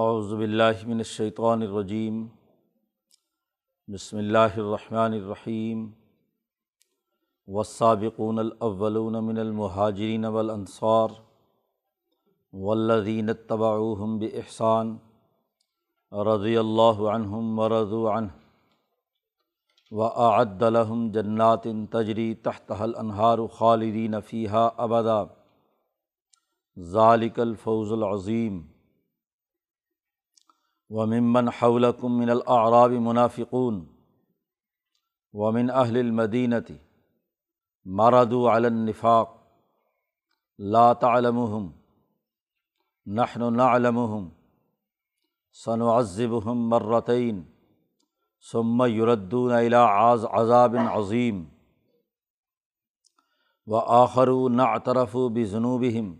औज़बिल्लिमिनशैतरजीम बसमीम वसाबिक़ून अव्वलून मिनलमहाजरीन वलअनसार वल्लज़ीन तबाऊहम बहसान रज़ी अल्लाम वरज़ुआन व आदलहम जन्नातिन तजरी तहतहल अनहार खालदीन फ़ीहा अबदा ज़ालिकल फ़ौज़ुलज़ीम وممن حولكم من الأعراب منافقون ومن أهل المدينة مردوا على النفاق لا تعلمهم نحن نعلمهم سنعذبهم مرتين ثم يردون إلى عذاب عظيم وآخروا نعترفوا بذنوبهم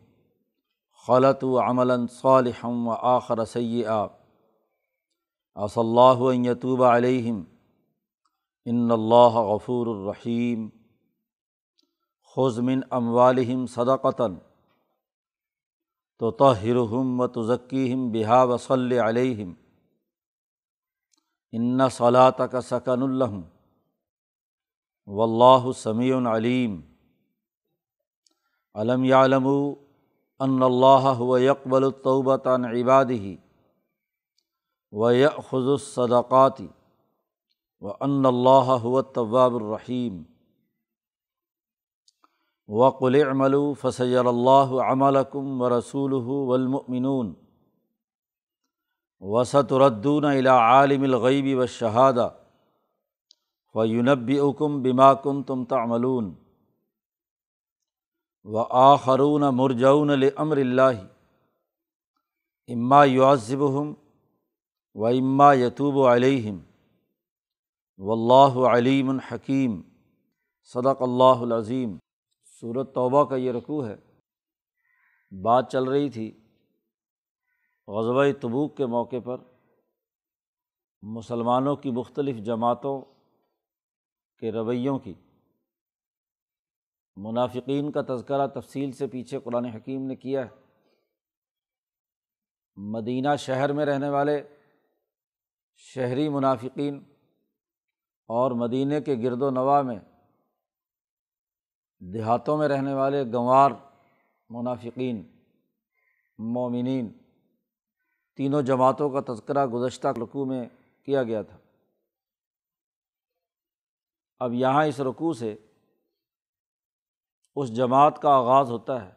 خلطوا عملا صالحا وآخر سيئا असल्लातूब अलैहिम इन्नल्लाह गफ़ूररहीम खुजमिन अमवालहम सदाक़तन तो तहरहम व तुज़क्कीम बिहा वसल अलहम इन्ना सलात का सकनुल्लम वल्लाह समीन अलीम अलम यालमू अल्लाह हुआ यकबल तौबता इबादी वयखुज़ुसदाक़ाती व अनल्लातवाबरहीम वक़ुलमल फ़सल्लामलकुम व रसूल वलमिन वसतरद्दून अलामिलगैब व शहादा फ़युनबीकुम बिमाकुम तुम तमलून व आखरून मुरजौन अमरल्ला इम्मा युआज़बहम वइम्मा यतूब अलैहिम वल्लाह अलीम हकीम सदक अल्लाज़ीम सूरत तौबा का ये रकू है बात चल रही थी गज़वा तबूक के मौके पर मुसलमानों की मुख्तलिफ़ जमातों के रवैयों की मुनाफिकीन का तस्करा तफसील से पीछे कुरान हकीम ने किया है मदीना शहर में रहने वाले शहरी मुनाफिकीन और मदीने के गिरदो नवा में देहातों में रहने वाले गंवार मुनाफिकीन मोमिन तीनों जमातों का तस्करा गुज्त रकू में किया गया था अब यहाँ इस रकू से उस जमात का आगाज़ होता है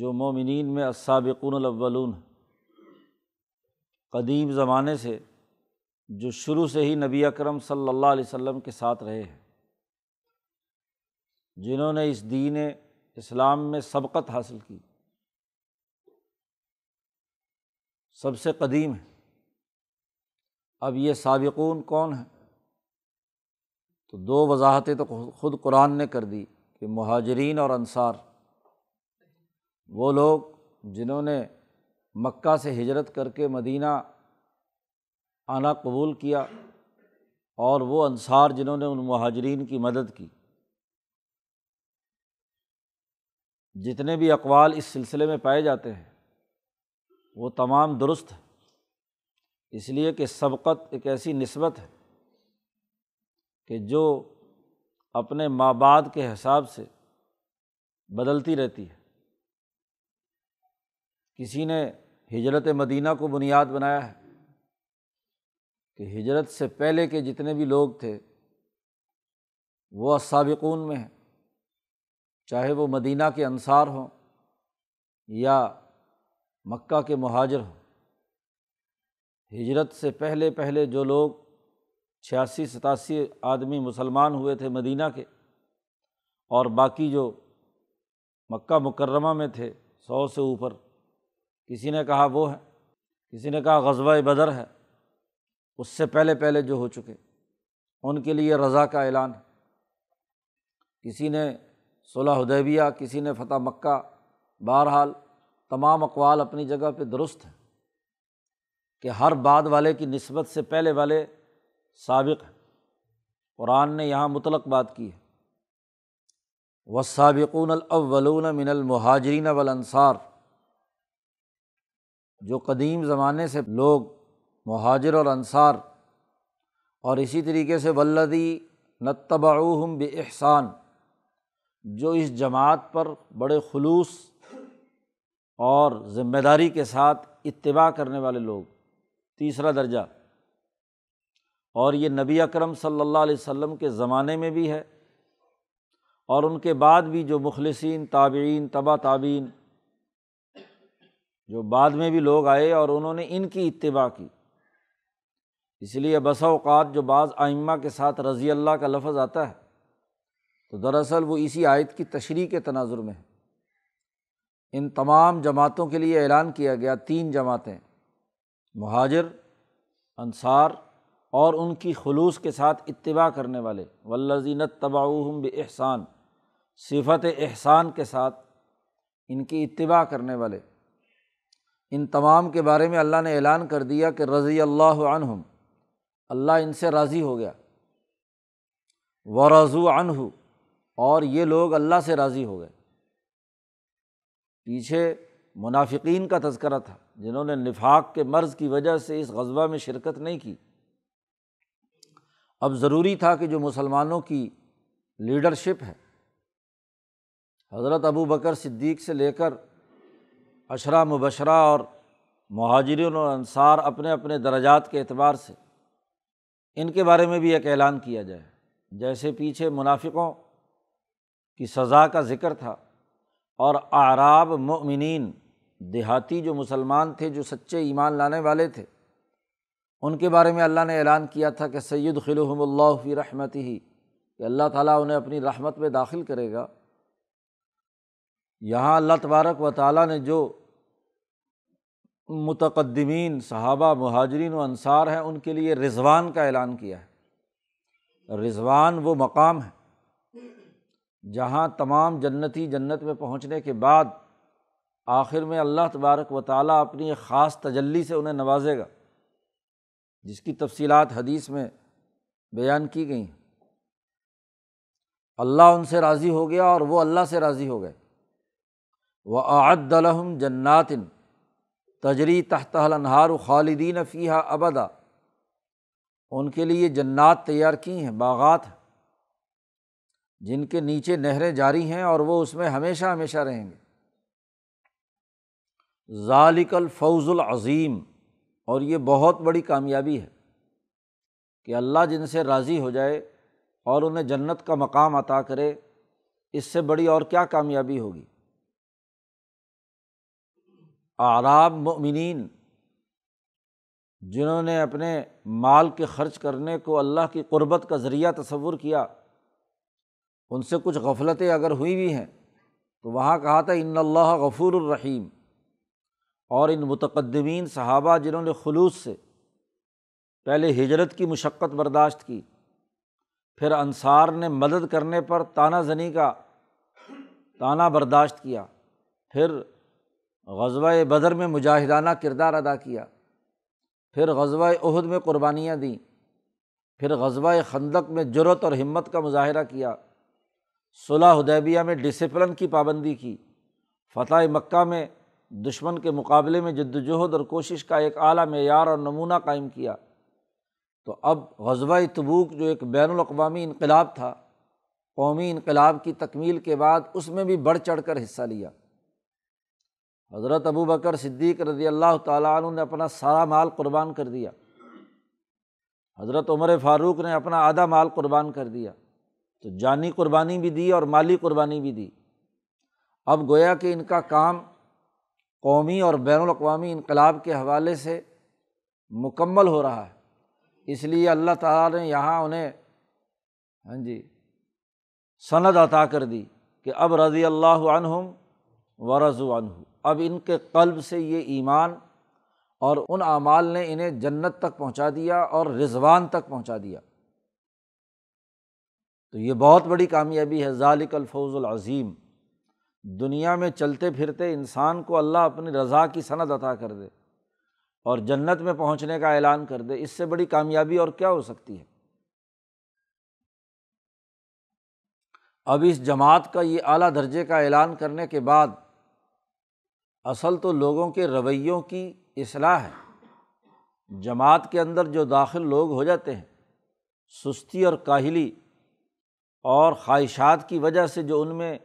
जो मोमिन में असाबिकून है कदीम ज़माने से जो शुरू से ही नबी अकरम सल्लल्लाहु अलैहि वसल्लम के साथ रहे हैं जिन्होंने इस दीन इस्लाम में सबकत हासिल की सबसे कदीम है अब ये सबकून कौन है तो दो वजाहतें तो ख़ुद कुरान ने कर दी कि महाजरीन और अंसार वो लोग जिन्होंने मक्का से हिजरत करके मदीना आना कबूल किया और वो अनसार जिन्होंने उन महाजरीन की मदद की जितने भी अकवाल इस सिलसिले में पाए जाते हैं वो तमाम दुरुस्त है इसलिए कि सबकत एक ऐसी नस्बत है कि जो अपने माँ बाप के हिसाब से बदलती रहती है किसी ने हिजरत मदीना को बुनियाद बनाया है कि हिजरत से पहले के जितने भी लोग थे वो असाबिकून में हैं चाहे वो मदीना के अनसार हों या मक्का के महाजर हों हिजरत से पहले पहले जो लोग छियासी सतासी आदमी मुसलमान हुए थे मदीना के और बाकी जो मक्का मुकर्रमा में थे सौ से ऊपर किसी ने कहा वो है किसी ने कहा गजवा बदर है उससे पहले पहले जो हो चुके उनके लिए रज़ा का ऐलान है किसी ने सुलह हदैबिया किसी ने फतह मक्का बहरहाल तमाम अकवाल अपनी जगह पर दुरुस्त है कि हर बाद वाले की नस्बत से पहले वाले सबक हैं कुरान ने यहाँ मुतलक बात की है वसाबिकून अव्वलून मिनल महाजरीन वलअार जो कदीम ज़माने से लोग महाजर और अंसार और इसी तरीके से वल्लदी नतबाऊम बहसान जो इस जमात पर बड़े खलूस और ज़िम्मेदारी के साथ इत्तबा करने वाले लोग तीसरा दर्जा और ये नबी अकरम सल्लल्लाहु अलैहि के ज़माने में भी है और उनके बाद भी जो मुखलसिन ताबीन तबा ताबीन जो बाद में भी लोग आए और उन्होंने इनकी इत्तबा की इसलिए बसाओक़ात जो बाज़ आइमा के साथ रज़ी अल्लाह का लफज आता है तो दरअसल वो इसी आयत की तशरी के तनाजुर में है इन तमाम जमातों के लिए ऐलान किया गया तीन जमातें महाजर अनसार और उनकी खलूस के साथ इतबा करने वाले वल्लजीनत तबाऊम ब एहसान सिफत एहसान के साथ इनकी इतबा करने वाले इन तमाम के बारे में अल्लाह ने ऐलान कर दिया कि रज़ी अल्लाह अल्लाह इनसे राज़ी हो गया वराजू अनहू और ये लोग अल्लाह से राज़ी हो गए पीछे मुनाफिकीन का तस्करा था जिन्होंने निफाक के मर्ज़ की वजह से इस गजबा में शिरकत नहीं की अब ज़रूरी था कि जो मुसलमानों की लीडरशिप है हज़रत अबू बकर सिद्दीक से लेकर अशरा मुबशरा और महाजरीन और अनसार अपने अपने दर्जात के अतबार से इनके बारे में भी एक ऐलान किया जाए जैसे पीछे मुनाफिकों की सज़ा का ज़िक्र था और आराब ममिन देहाती जो मुसलमान थे जो सच्चे ईमान लाने वाले थे उनके बारे में अल्लाह ने ऐलान किया था कि सैद खिलहमल्लाफ़ी रहमत ही कि अल्लाह ताला उन्हें अपनी रहमत में दाखिल करेगा यहाँ अल्लाह तबारक व ताली ने जो मतकदमीन सहाबा महाजरीन व अनसार हैं उनके लिए रिजवान का ऐलान किया है रिजवान वो मकाम है जहाँ तमाम जन्नती जन्नत में पहुँचने के बाद आखिर में अल्लाह तबारक व ताली अपनी ख़ास तजल्ली से उन्हें नवाजेगा जिसकी तफसी हदीस में बयान की गई हैं अल्लाह उनसे राज़ी हो गया और वो अल्लाह से राज़ी हो गए व आदल जन्नातिन तजरी तहतहार खालिदीन फ़ीहा अबदा उनके लिए जन्नात तैयार की हैं बागात जिनके नीचे नहरें जारी हैं और वो उसमें हमेशा हमेशा रहेंगे ज़ालिकल फ़ौज़ुल अज़ीम और ये बहुत बड़ी कामयाबी है कि अल्लाह जिनसे राज़ी हो जाए और उन्हें जन्नत का मकाम अता करे इससे बड़ी और क्या कामयाबी होगी आराब ममिन जिन्होंने अपने माल के खर्च करने को अल्लाह की क़ुरबत का ज़रिया तस्वुर किया उनसे कुछ गफलतें अगर हुई भी हैं तो वहाँ कहा था इन अल्लाह रहीम और इन मुतकदमीन सहाबा जिन्होंने खुलूस से पहले हिजरत की मशक्क़त बर्दाश्त की फिर अंसार ने मदद करने पर ताना जनी का ताना बर्दाश्त किया फिर गजवा बदर में मुजाहिदाना किरदार अदा किया फिर गजवा उहद में कुर्बानियाँ दी फिर गजवा खंदक में जरूरत और हिम्मत का मुजाहरा किया सुलह हदैबिया में डिसप्लिन की पाबंदी की फ़तः मक् में दुश्मन के मुकाबले में जद्दोजहद और कोशिश का एक अली मैार और नमूना कायम किया तो अब गजवा तबूक जो एक बैन अवी इनकलाब था कौमी इनकलाब की तकमील के बाद उसमें भी बढ़ चढ़ कर हिस्सा लिया हज़रत अबू बकर सिद्दीक रज़ी अल्लाह तु ने अपना सारा माल कुर्बान कर दिया हज़रत उमर फ़ारूक ने अपना आधा माल कुर्बान कर दिया तो जानी कुर्बानी भी दी और माली कुर्बानी भी दी अब गोया कि इनका काम कौमी और बैन अवी इनकलाब के हवाले से मुकम्मल हो रहा है इसलिए अल्लाह ताला ने यहाँ उन्हें हाँ जी सनद अता कर दी कि अब रज़ी अल्लाम हो अब इनके कल्ब से ये ईमान और उन अमाल ने इन्हें जन्नत तक पहुँचा दिया और रिजवान तक पहुँचा दिया तो ये बहुत बड़ी कामयाबी है ज़ालिक अज़ीम दुनिया में चलते फिरते इंसान को अल्लाह अपनी रज़ा की सनद अता कर दे और जन्नत में पहुँचने का ऐलान कर दे इससे बड़ी कामयाबी और क्या हो सकती है अब इस जमात का ये आला दर्जे का ऐलान करने के बाद असल तो लोगों के रवैयों की असलाह है जमात के अंदर जो दाखिल लोग हो जाते हैं सुस्ती और काहली और ख्वाहिशात की वजह से जो उनमें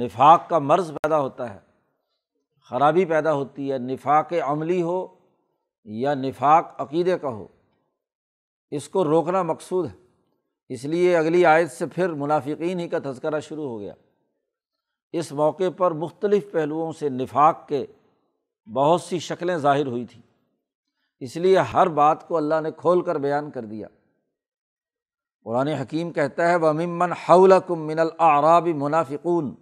निफाक का मर्ज़ पैदा होता है ख़राबी पैदा होती है निफाक अमली हो या निफाक अकीदे का हो इसको रोकना मकसूद है इसलिए अगली आयत से फिर मुनाफिकीन ही का तस्करा शुरू हो गया इस मौके पर मुख्तलिफ़ पहलुओं से निफाक के बहुत सी शक्लें ज़ाहिर हुई थी इसलिए हर बात को अल्लाह ने खोल कर बयान कर दिया कुरान हकीम कहता है वमिमन हौलकुम मिनल आराब मुनाफिकून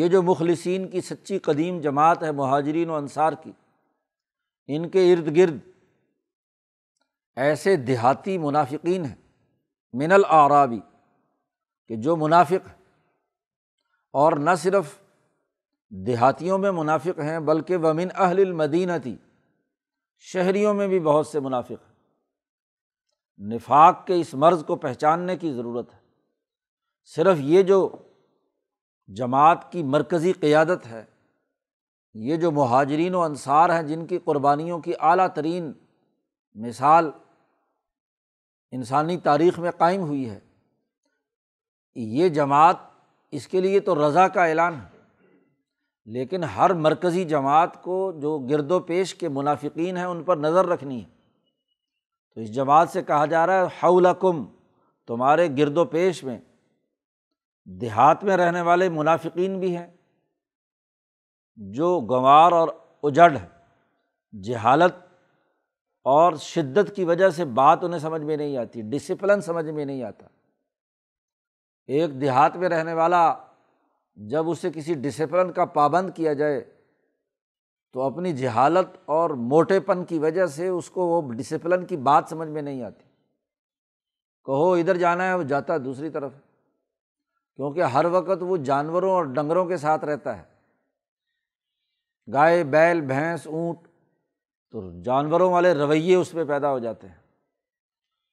ये जो मुखलसिन की सच्ची कदीम जमात है महाजरीन व अनसार की इनके इर्द गिर्द ऐसे देहाती मुनाफिकीन हैं मिनल आराबी कि जो मुनाफिक और न सिर्फ देहातियों में मुनाफिक हैं बल्कि वमिन अहलमदीनती शहरीों में भी बहुत से मुनाफिक हैं निफाक के इस मर्ज़ को पहचानने की ज़रूरत है सिर्फ ये जो जमात की मरकज़ी क़्यादत है ये जो महाजरीन व अनसार हैं जिनकी क़ुरबानियों की अली तरीन मिसाल इंसानी तारीख़ में कायम हुई है ये जमात इसके लिए तो रज़ा का ऐलान है लेकिन हर मरकज़ी जमात को जो गिरदो पेश के मुनाफिकीन हैं उन पर नज़र रखनी है तो इस जमात से कहा जा रहा है हौलकुम तुम्हारे गिरदो पेश में देहात में रहने वाले मुनाफिकीन भी हैं जो गंवार और उजड़ जहालत और शिद्दत की वजह से बात उन्हें समझ में नहीं आती डिसिप्लिन समझ में नहीं आता एक देहात में रहने वाला जब उसे किसी डिसिप्लिन का पाबंद किया जाए तो अपनी जहालत और मोटेपन की वजह से उसको वो डिसिप्लिन की बात समझ में नहीं आती कहो इधर जाना है वो जाता है दूसरी तरफ क्योंकि हर वक्त वो जानवरों और डंगरों के साथ रहता है गाय बैल भैंस ऊँट तो जानवरों वाले रवैये उसमें पैदा हो जाते हैं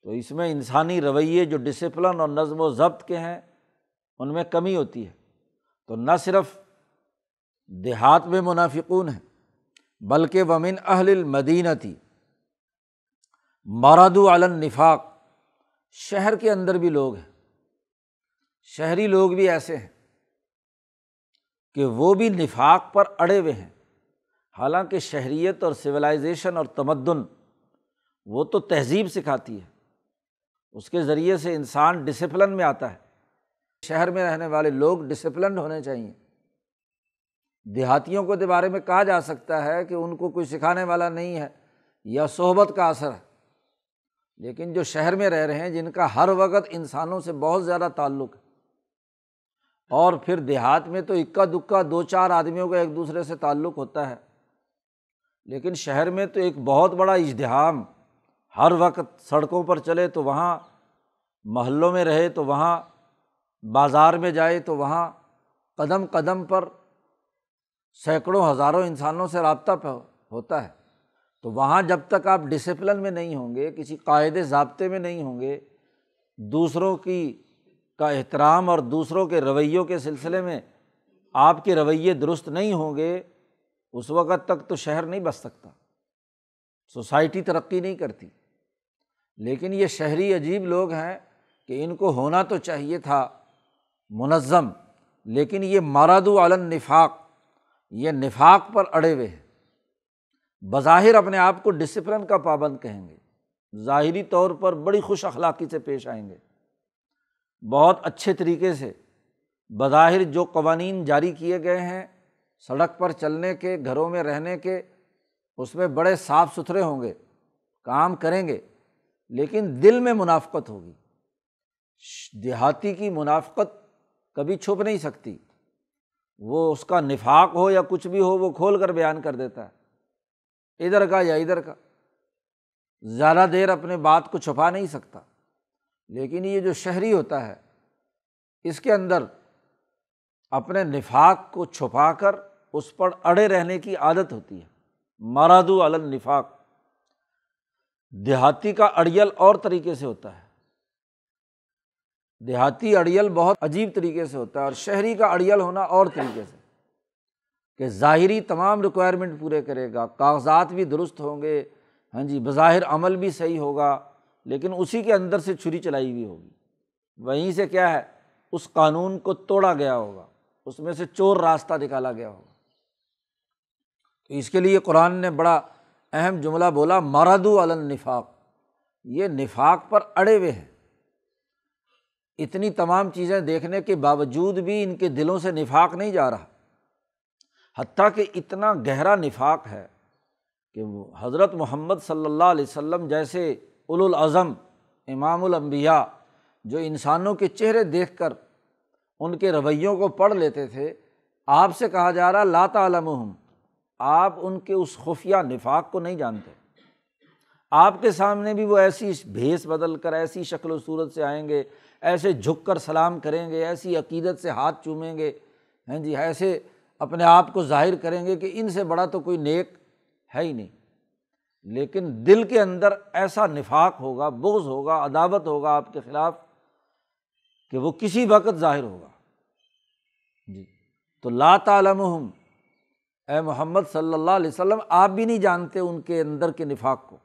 तो इसमें इंसानी रवैये जो डिसिप्लिन और नज़म व ज़ब्त के हैं उनमें कमी होती है तो न सिर्फ देहात में मुनाफिकून है बल्कि वमिन अहल मदीनती मरदू आलन निफाक शहर के अंदर भी लोग हैं शहरी लोग भी ऐसे हैं कि वो भी निफाक पर अड़े हुए हैं हालांकि शहरीत और सिविलाइजेशन और तमद्दन वो तो तहजीब सिखाती है उसके ज़रिए से इंसान डिसिप्लिन में आता है शहर में रहने वाले लोग डिसिप्लिन होने चाहिए देहातियों को के बारे में कहा जा सकता है कि उनको कोई सिखाने वाला नहीं है या सोहबत का असर है लेकिन जो शहर में रह रहे हैं जिनका हर वक्त इंसानों से बहुत ज़्यादा ताल्लुक़ है और फिर देहात में तो इक्का दुक्का दो चार आदमियों का एक दूसरे से ताल्लुक़ होता है लेकिन शहर में तो एक बहुत बड़ा इजहाम हर वक्त सड़कों पर चले तो वहाँ महलों में रहे तो वहाँ बाज़ार में जाए तो वहाँ कदम कदम पर सैकड़ों हज़ारों इंसानों से रबता होता है तो वहाँ जब तक आप डिसप्लिन में नहीं होंगे किसी कायदे ज़बते में नहीं होंगे दूसरों की का एहतराम और दूसरों के रवैयों के सिलसिले में आपके रवैये दुरुस्त नहीं होंगे उस वक़्त तक तो शहर नहीं बस सकता सोसाइटी तरक्की नहीं करती लेकिन ये शहरी अजीब लोग हैं कि इनको होना तो चाहिए था मुनज़म लेकिन ये मारदो आलन निफाक ये निफाक पर अड़े हुए हैं बज़ाहिर अपने आप को डिसिप्लिन का पाबंद कहेंगे ज़ाहरी तौर पर बड़ी खुश अखलाक़ी से पेश आएंगे बहुत अच्छे तरीके से बज़ाहिर जो कवानीन जारी किए गए हैं सड़क पर चलने के घरों में रहने के उसमें बड़े साफ सुथरे होंगे काम करेंगे लेकिन दिल में मुनाफ़त होगी देहाती की मुनाफ़त कभी छुप नहीं सकती वो उसका निफाक हो या कुछ भी हो वो खोल कर बयान कर देता है इधर का या इधर का ज़्यादा देर अपने बात को छुपा नहीं सकता लेकिन ये जो शहरी होता है इसके अंदर अपने निफाक को छुपाकर उस पर अड़े रहने की आदत होती है मारादू अलल निफाक देहाती का अड़ियल और तरीके से होता है देहाती अड़ियल बहुत अजीब तरीके से होता है और शहरी का अड़ियल होना और तरीके से कि ज़ाहरी तमाम रिक्वायरमेंट पूरे करेगा कागजात भी दुरुस्त होंगे हाँ जी बाहिर अमल भी सही होगा लेकिन उसी के अंदर से छुरी चलाई हुई होगी वहीं से क्या है उस कानून को तोड़ा गया होगा उसमें से चोर रास्ता निकाला गया होगा तो इसके लिए कुरान ने बड़ा अहम जुमला बोला मरदू अलन निफाक ये निफाक पर अड़े हुए हैं इतनी तमाम चीज़ें देखने के बावजूद भी इनके दिलों से निफाक नहीं जा रहा हती कि इतना गहरा निफाक है कि हज़रत मोहम्मद सल्लल्लाहु अलैहि जैसे उलम अज़म जो इंसानों के चेहरे देख कर उनके रवैयों को पढ़ लेते थे आपसे कहा जा रहा ला तलम आप उनके उस खुफिया निफाक को नहीं जानते आपके सामने भी वो ऐसी भेस बदल कर ऐसी शक्ल सूरत से आएंगे ऐसे झुक कर सलाम करेंगे ऐसी अकीदत से हाथ चूमेंगे हैं जी ऐसे अपने आप को जाहिर करेंगे कि इनसे बड़ा तो कोई नेक है ही नहीं लेकिन दिल के अंदर ऐसा निफाक होगा बोझ होगा अदावत होगा आपके ख़िलाफ़ कि वो किसी वक्त ज़ाहिर होगा जी तो ला तलम ए मोहम्मद सल्लल्लाहु अलैहि वसल्लम आप भी नहीं जानते उनके अंदर के निफाक को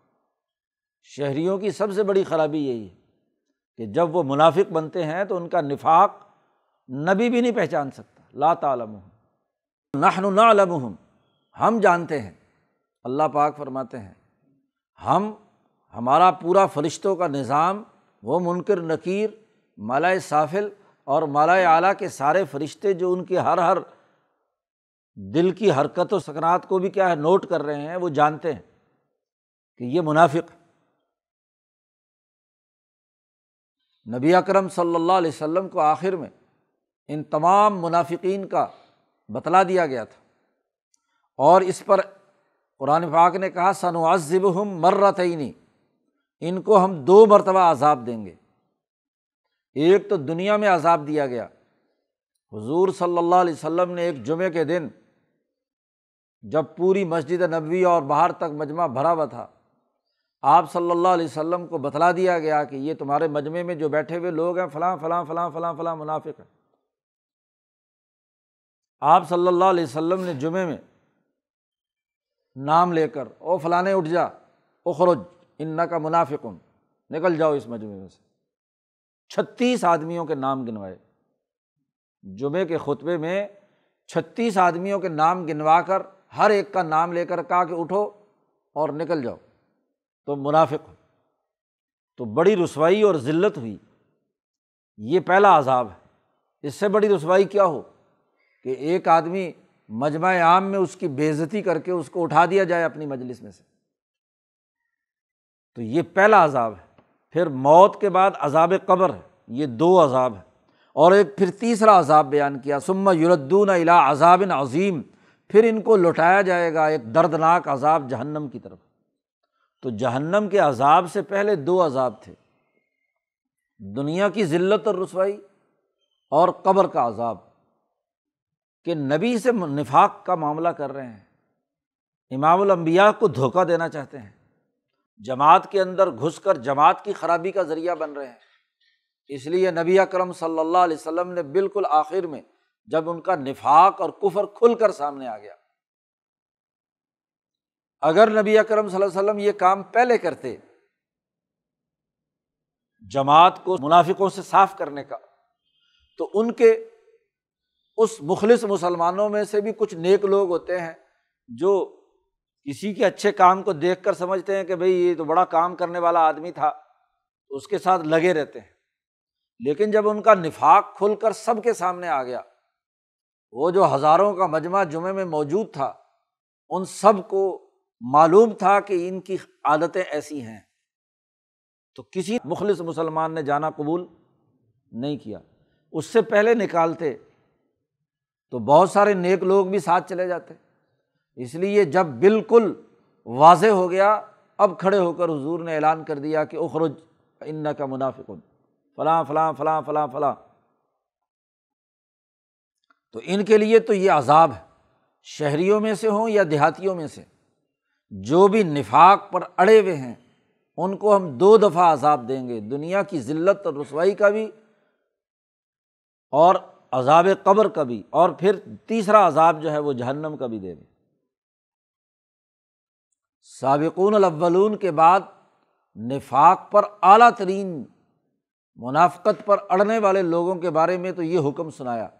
शहरीों की सबसे बड़ी ख़राबी यही है कि जब वो मुनाफिक बनते हैं तो उनका निफाक नबी भी नहीं पहचान सकता ला तलम नाहम हम जानते हैं अल्लाह पाक फरमाते हैं हम हमारा पूरा फरिश्तों का निज़ाम वो मुनकर नकीर माला साफिल और माला आला के सारे फरिश्ते जो उनके हर हर दिल की हरकत और सकरात को भी क्या है नोट कर रहे हैं वो जानते हैं कि ये मुनाफिक नबी अकरम सल्लल्लाहु अलैहि वसल्लम को आखिर में इन तमाम मुनाफिकीन का बतला दिया गया था और इस पर कुरान पाक ने कहा सनुआज़िब हम मर्रतनी इनको हम दो मरतबा अजाब देंगे एक तो दुनिया में अजाब दिया गया हुजूर सल्लल्लाहु अलैहि वसल्लम ने एक जुमे के दिन जब पूरी मस्जिद नबवी और बाहर तक मजमा भरा हुआ था आप सल्लल्लाहु अलैहि वसल्लम को बतला दिया गया कि ये तुम्हारे मजमे में जो बैठे हुए लोग हैं फ़लाँ फ़लाँ फ़लाँ फ़लां फ़लां मुनाफिक हैं आप सल्लल्लाहु अलैहि वसल्लम ने जुमे में नाम लेकर ओ फलाने उठ जा ओखरुज इन्ना का मुनाफिकुन निकल जाओ इस मजमे में से छत्तीस आदमियों के नाम गिनवाए जुमे के खुतबे में छत्तीस आदमियों के नाम गिनवा कर हर एक का नाम लेकर कहा कि उठो और निकल जाओ तो मुनाफिक हो तो बड़ी रसवाई और ज़िल्लत हुई ये पहला अजाब है इससे बड़ी रसवाई क्या हो कि एक आदमी मजमा आम में उसकी बेज़ती करके उसको उठा दिया जाए अपनी मजलिस में से तो ये पहला अजाब है फिर मौत के बाद अजाब कबर है ये दो अजाब है और एक फिर तीसरा अजाब बयान किया सुम्मा युरद्दून इला अजाबिन अजीम फिर इनको लौटाया जाएगा एक दर्दनाक अजाब जहन्नम की तरफ तो जहन्नम के अजाब से पहले दो अजाब थे दुनिया की ज़िल्त और रसवाई और कब्र का अजाब के नबी से निफाक का मामला कर रहे हैं इमामबिया को धोखा देना चाहते हैं जमात के अंदर घुस कर जमात की खराबी का ज़रिया बन रहे हैं इसलिए नबी अकरम सल्लल्लाहु अलैहि ने बिल्कुल आखिर में जब उनका निफाक और कुफर खुल कर सामने आ गया अगर नबी अकरम सल्लल्लाहु अलैहि ये काम पहले करते जमात को मुनाफिकों से साफ करने का तो उनके उस मुखलिस मुसलमानों में से भी कुछ नेक लोग होते हैं जो किसी के अच्छे काम को देखकर समझते हैं कि भाई ये तो बड़ा काम करने वाला आदमी था तो उसके साथ लगे रहते हैं लेकिन जब उनका निफाक खुलकर के सामने आ गया वो जो हज़ारों का मजमा जुमे में मौजूद था उन सब को मालूम था कि इनकी आदतें ऐसी हैं तो किसी मुखलिस मुसलमान ने जाना कबूल नहीं किया उससे पहले निकालते तो बहुत सारे नेक लोग भी साथ चले जाते इसलिए जब बिल्कुल वाज हो गया अब खड़े होकर हुजूर ने ऐलान कर दिया कि उखरुज इन्ना का मुनाफिकुन फला फला फला फला फला तो इनके लिए तो ये अजाब है शहरीों में से हों या देहातियों में से जो भी निफाक पर अड़े हुए हैं उनको हम दो दफ़ा अजाब देंगे दुनिया की ज़िल्त और रसवाई का भी और अजाब कब्र का भी और फिर तीसरा अजाब जो है वो जहन्नम का भी देंगे सबकून अव्वलून के बाद निफाक पर अला तरीन मुनाफ़त पर अड़ने वाले लोगों के बारे में तो ये हुक्म सुनाया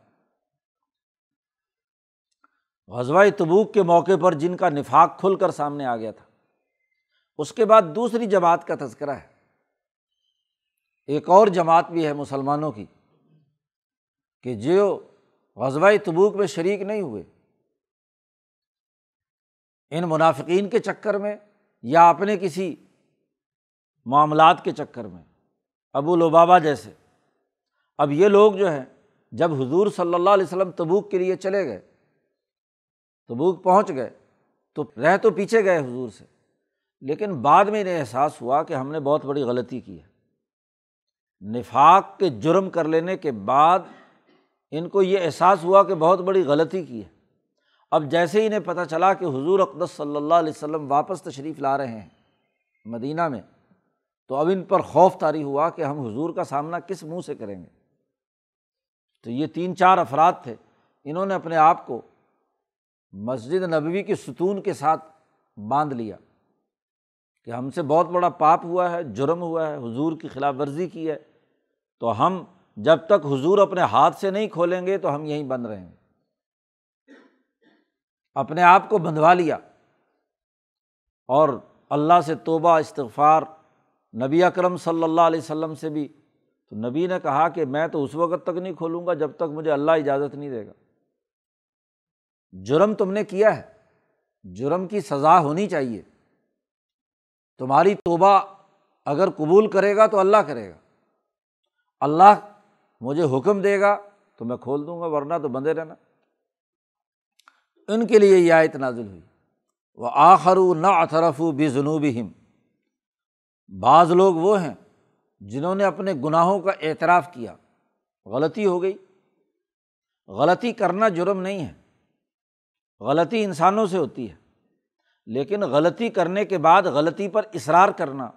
गजवा तबूक के मौके पर जिनका निफाक खुल कर सामने आ गया था उसके बाद दूसरी जमात का तस्करा है एक और जमात भी है मुसलमानों की कि जो हजवाई तबूक में शरीक नहीं हुए इन मुनाफिकीन के चक्कर में या अपने किसी मामलात के चक्कर में अबू लबाबा जैसे अब ये लोग जो हैं जब हुजूर सल्लल्लाहु अलैहि वसल्लम तबूक के लिए चले गए तबूक पहुंच गए तो रह तो पीछे गए हुजूर से लेकिन बाद में इन्हें एहसास हुआ कि हमने बहुत बड़ी गलती की है निफाक के जुर्म कर लेने के बाद इनको ये एहसास हुआ कि बहुत बड़ी गलती की है अब जैसे ही इन्हें पता चला कि हुजूर अकदस सल्लल्लाहु अलैहि वसल्लम वापस तशरीफ़ ला रहे हैं मदीना में तो अब इन पर खौफ तारी हुआ कि हम हुजूर का सामना किस मुंह से करेंगे तो ये तीन चार अफराद थे इन्होंने अपने आप को मस्जिद नबवी के सुतून के साथ बांध लिया कि हमसे बहुत बड़ा पाप हुआ है जुर्म हुआ है हुजूर की खिलाफ वर्जी की है तो हम जब तक हुजूर अपने हाथ से नहीं खोलेंगे तो हम यहीं बंद रहेंगे अपने आप को बंधवा लिया और अल्लाह से तोबा इस्तफ़ार नबी अकरम सल्ला अलैहि से भी तो नबी ने कहा कि मैं तो उस वक़्त तक नहीं खोलूँगा जब तक मुझे अल्लाह इजाज़त नहीं देगा जुर्म तुमने किया है जुर्म की सज़ा होनी चाहिए तुम्हारी तोबा अगर कबूल करेगा तो अल्लाह करेगा अल्लाह मुझे हुक्म देगा तो मैं खोल दूँगा वरना तो बंदे रहना इनके लिए यह आयत नाजुल हुई वह आखरू न अथरफ़ू बेजुनूब हिम बाज़ लोग वो हैं जिन्होंने अपने गुनाहों का एतराफ़ किया गलती हो गई गलती करना जुर्म नहीं है गलती इंसानों से होती है लेकिन गलती करने के बाद गलती पर इसरार करना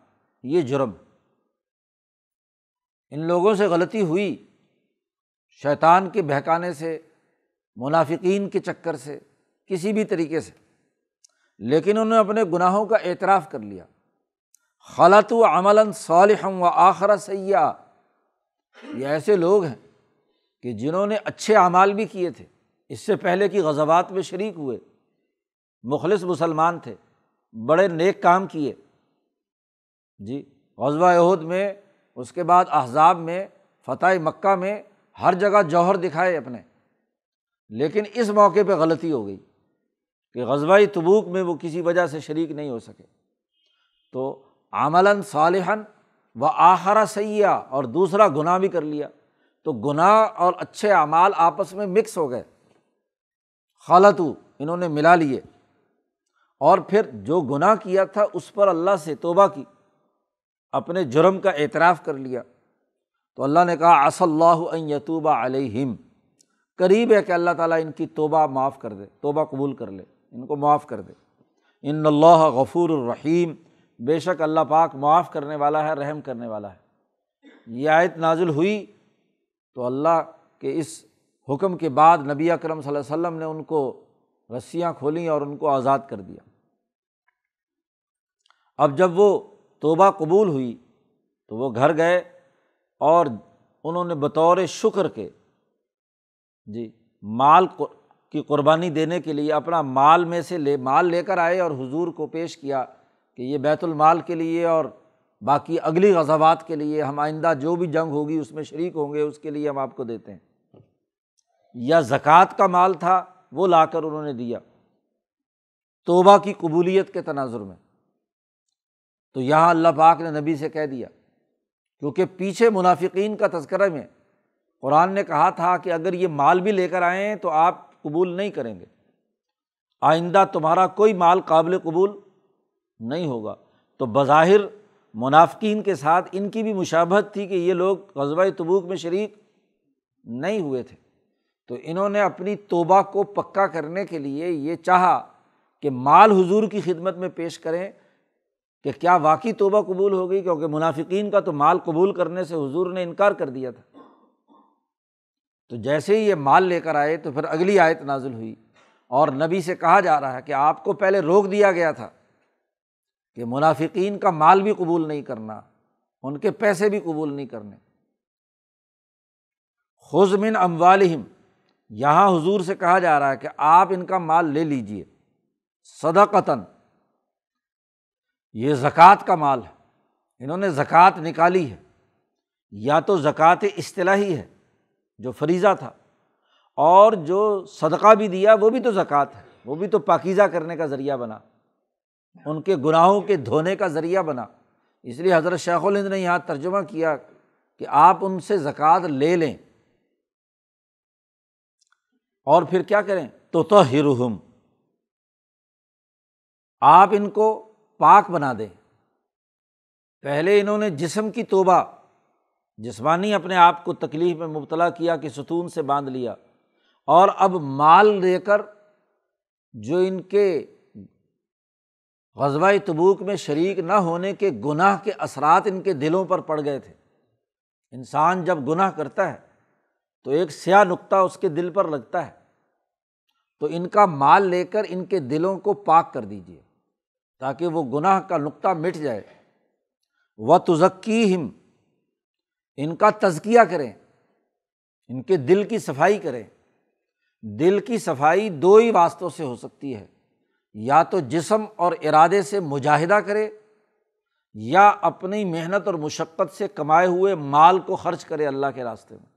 ये जुर्म इन लोगों से गलती हुई शैतान के बहकाने से मुनाफिकीन के चक्कर से किसी भी तरीके से लेकिन उन्होंने अपने गुनाहों का एतराफ़ कर लिया खलत अमला सालहम व आखरा सैया ये ऐसे लोग हैं कि जिन्होंने अच्छे अमाल भी किए थे इससे पहले कि गजबात में शरीक हुए मुखलस मुसलमान थे बड़े नेक काम किए जी गजबाहद में उसके बाद अहजाब में फ़तह मक् में हर जगह जौहर दिखाए अपने लेकिन इस मौके पर गलती हो गई कि गजबा तबूक में वो किसी वजह से शर्क नहीं हो सके तो आमलन सालहन व आहरा सैया और दूसरा गुनाह भी कर लिया तो गुनाह और अच्छे अमाल आपस में मिक्स हो गए ख़ालतु इन्होंने मिला लिए और फिर जो गुनाह किया था उस पर अल्लाह से तोबा की अपने जुर्म का एतराफ़ कर लिया तो अल्लाह ने कहा असल्लातूबा अलहिम करीब है कि अल्लाह ताला इनकी तोबा माफ़ कर दे तोबा कबूल कर ले इनको माफ़ कर दे इन अल्लाह गफ़ूर रहीम बेशक अल्लाह पाक माफ़ करने वाला है रहम करने वाला है यह आयत नाजुल हुई तो अल्लाह के इस हुक्म के बाद नबी अकरम वसम ने उनको रस्सियाँ खोली और उनको आज़ाद कर दिया अब जब वो तोबा कबूल हुई तो वो घर गए और उन्होंने बतौर शुक्र के जी माल की कुर्बानी देने के लिए अपना माल में से ले माल लेकर आए और हुजूर को पेश किया कि ये बैतुलमाल के लिए और बाकी अगली गजबात के लिए हम आइंदा जो भी जंग होगी उसमें शरीक होंगे उसके लिए हम आपको देते हैं या ज़क़़त का माल था वो ला कर उन्होंने दिया तोबा की कबूलीत के तनाजर में तो यहाँ अल्लाह पाक ने नबी से कह दिया क्योंकि पीछे मुनाफिकीन का तस्करा में कुरान ने कहा था कि अगर ये माल भी लेकर आएँ तो आप कबूल नहीं करेंगे आइंदा तुम्हारा कोई माल काबिल कबूल नहीं होगा तो बज़ाहिर मुनाफिन के साथ इनकी भी मुशाबत थी कि ये लोग गजबा तबूक में शरीक नहीं हुए थे तो इन्होंने अपनी तोबा को पक्का करने के लिए ये चाहा कि माल हुजूर की खिदमत में पेश करें कि क्या वाकई तोबा कबूल हो गई क्योंकि मुनाफिकीन का तो माल कबूल करने से हुजूर ने इनकार कर दिया था तो जैसे ही ये माल लेकर आए तो फिर अगली आयत नाजुल हुई और नबी से कहा जा रहा है कि आपको पहले रोक दिया गया था कि मुनाफिकीन का माल भी कबूल नहीं करना उनके पैसे भी कबूल नहीं करने खुजमिन अम्वालहिम यहाँ हुजूर से कहा जा रहा है कि आप इनका माल ले लीजिए सदकतन ये ज़क़़त का माल है इन्होंने ज़क़़त निकाली है या तो ज़क़़त अतलाही है जो फरीज़ा था और जो सदका भी दिया वो भी तो ज़क़़त है वो भी तो पाकिज़ा करने का ज़रिया बना उनके गुनाहों के धोने का ज़रिया बना इसलिए हज़रत शेखुल हिंद ने यहाँ तर्जुमा किया कि आप उनसे ज़क़़त ले लें और फिर क्या करें तो तो हिरहम आप इनको पाक बना दें पहले इन्होंने जिसम की तोबा जिस्मानी अपने आप को तकलीफ़ में मुबतला किया कि सतून से बांध लिया और अब माल लेकर जो इनके गजवा तबूक में शरीक न होने के गुनाह के असरात इनके दिलों पर पड़ गए थे इंसान जब गुनाह करता है तो एक स्या नुकता उसके दिल पर लगता है तो इनका माल लेकर इनके दिलों को पाक कर दीजिए ताकि वो गुनाह का नुक्ता मिट जाए व तुजक्की हिम इनका तजकिया करें इनके दिल की सफाई करें दिल की सफाई दो ही वास्तों से हो सकती है या तो जिसम और इरादे से मुजाहिदा करे या अपनी मेहनत और मशक्क़त से कमाए हुए माल को खर्च करे अल्लाह के रास्ते में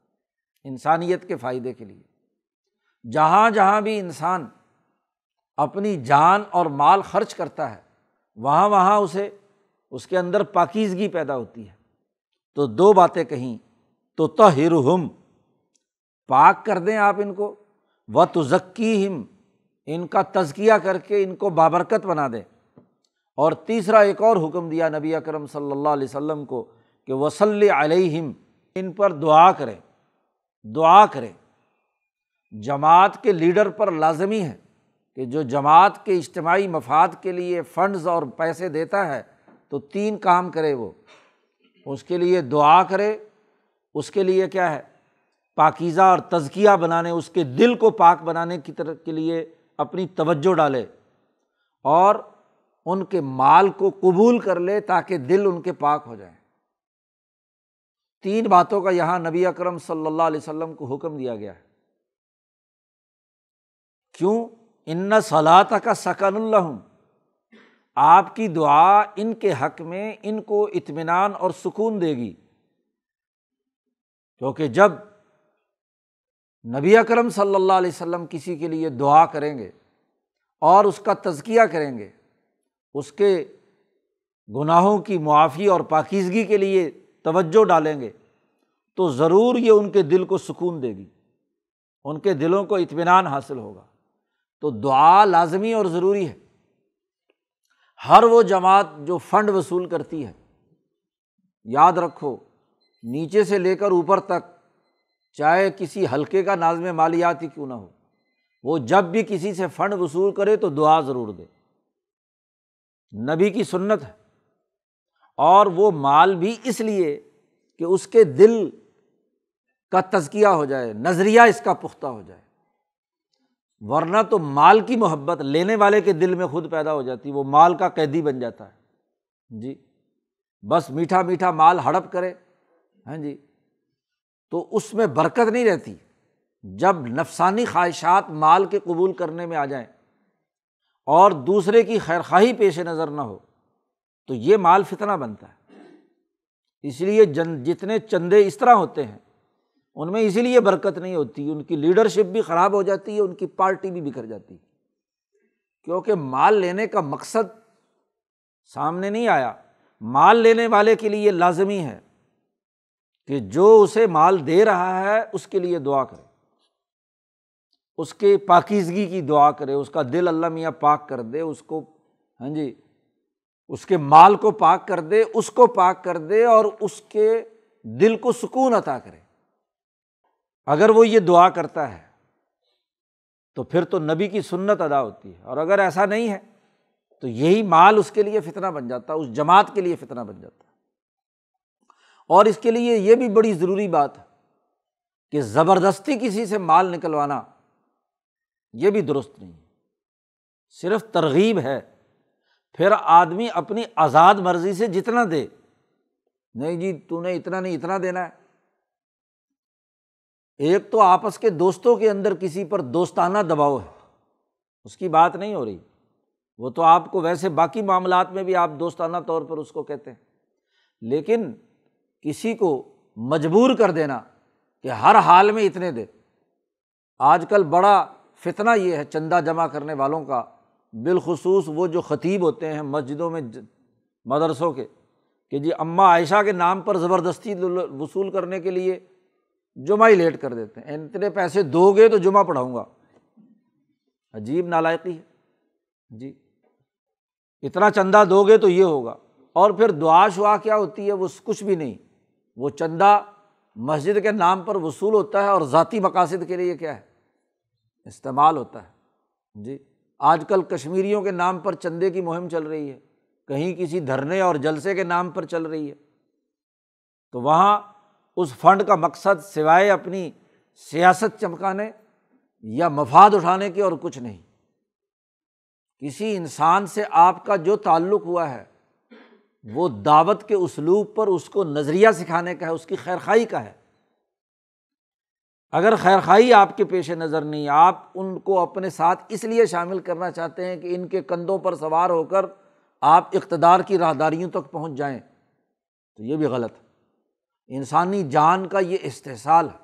इंसानियत के फ़ायदे के लिए जहाँ जहाँ भी इंसान अपनी जान और माल खर्च करता है वहाँ वहाँ उसे उसके अंदर पाकिजगी पैदा होती है तो दो बातें कहीं तो तहिर हम पाक कर दें आप इनको व तुजक्की हिम इनका तजकिया करके इनको बाबरकत बना दें और तीसरा एक और हुक्म दिया नबी अकरम सल्लल्लाहु अलैहि को कि वसल अलैहिम इन पर दुआ करें दुआ करें जमात के लीडर पर लाजमी है कि जो जमात के इज्तमाही मफाद के लिए फ़ंड्स और पैसे देता है तो तीन काम करे वो उसके लिए दुआ करे उसके लिए क्या है पाकिज़ा और तजकिया बनाने उसके दिल को पाक बनाने की तरह के लिए अपनी तवज्जो डाले और उनके माल को कबूल कर ले ताकि दिल उनके पाक हो जाए तीन बातों का यहाँ नबी अकरम सल्लल्लाहु अलैहि वसल्लम को हुक्म दिया गया है क्यों इन्ना सलात का सकनुल्लहम आपकी दुआ इनके हक में इनको इत्मीनान और सुकून देगी क्योंकि जब नबी अकरम सल्लल्लाहु अलैहि वसल्लम किसी के लिए दुआ करेंगे और उसका तजकिया करेंगे उसके गुनाहों की मुआफ़ी और पाकिजगी के लिए तवज्जो डालेंगे तो ज़रूर ये उनके दिल को सुकून देगी उनके दिलों को इत्मीनान हासिल होगा तो दुआ लाजमी और ज़रूरी है हर वो जमात जो फ़ंड वसूल करती है याद रखो नीचे से लेकर ऊपर तक चाहे किसी हल्के का नाजम मालियाती क्यों ना हो वो जब भी किसी से फ़ंड वसूल करे तो दुआ ज़रूर दे नबी की सुन्नत है और वो माल भी इसलिए कि उसके दिल का तजकिया हो जाए नज़रिया इसका पुख्ता हो जाए वरना तो माल की मोहब्बत लेने वाले के दिल में खुद पैदा हो जाती वो माल का कैदी बन जाता है जी बस मीठा मीठा माल हड़प करे हैं हाँ जी तो उसमें बरकत नहीं रहती जब नफसानी ख्वाहिशात माल के कबूल करने में आ जाए और दूसरे की खैरखाही पेश नज़र ना हो तो ये माल फितना बनता है इसलिए जन जितने चंदे इस तरह होते हैं उनमें इसीलिए बरकत नहीं होती उनकी लीडरशिप भी ख़राब हो जाती है उनकी पार्टी भी बिखर जाती है क्योंकि माल लेने का मकसद सामने नहीं आया माल लेने वाले के लिए लाजमी है कि जो उसे माल दे रहा है उसके लिए दुआ करे उसके पाकिजगी की दुआ करे उसका दिल अल्लाह मियाँ पाक कर दे उसको हाँ जी उसके माल को पाक कर दे उसको पाक कर दे और उसके दिल को सुकून अता करे अगर वो ये दुआ करता है तो फिर तो नबी की सुन्नत अदा होती है और अगर ऐसा नहीं है तो यही माल उसके लिए फितना बन जाता उस जमात के लिए फितना बन जाता और इसके लिए ये भी बड़ी ज़रूरी बात है कि ज़बरदस्ती किसी से माल निकलवाना ये भी दुरुस्त नहीं सिर्फ तरगीब है फिर आदमी अपनी आज़ाद मर्ज़ी से जितना दे नहीं जी तूने इतना नहीं इतना देना है एक तो आपस के दोस्तों के अंदर किसी पर दोस्ताना दबाव है उसकी बात नहीं हो रही वो तो आपको वैसे बाकी मामलात में भी आप दोस्ताना तौर पर उसको कहते हैं लेकिन किसी को मजबूर कर देना कि हर हाल में इतने दे आजकल बड़ा फितना ये है चंदा जमा करने वालों का बिलखसूस वो जो ख़तीब होते हैं मस्जिदों में मदरसों के कि जी अम्मा आयशा के नाम पर ज़बरदस्ती वसूल करने के लिए जुमा ही लेट कर देते हैं इतने पैसे दोगे तो जुमा पढ़ाऊँगा अजीब नालायकी है जी इतना चंदा दोगे तो ये होगा और फिर दुआ शुआ क्या होती है वो कुछ भी नहीं वो चंदा मस्जिद के नाम पर वसूल होता है और ज़ाती मकासद के लिए क्या है इस्तेमाल होता है जी आज कल कश्मीरियों के नाम पर चंदे की मुहिम चल रही है कहीं किसी धरने और जलसे के नाम पर चल रही है तो वहाँ उस फंड का मकसद सिवाए अपनी सियासत चमकाने या मफाद उठाने के और कुछ नहीं किसी इंसान से आपका जो ताल्लुक़ हुआ है वो दावत के उसलूब पर उसको नज़रिया सिखाने का है उसकी खैर खाई का है अगर खैर खाई आपके पेश नज़र नहीं आप उनको अपने साथ इसलिए शामिल करना चाहते हैं कि इनके कंधों पर सवार होकर आप इकतदार की राहदारियों तक पहुँच जाएँ तो ये भी गलत है इंसानी जान का ये इस्तेसाल है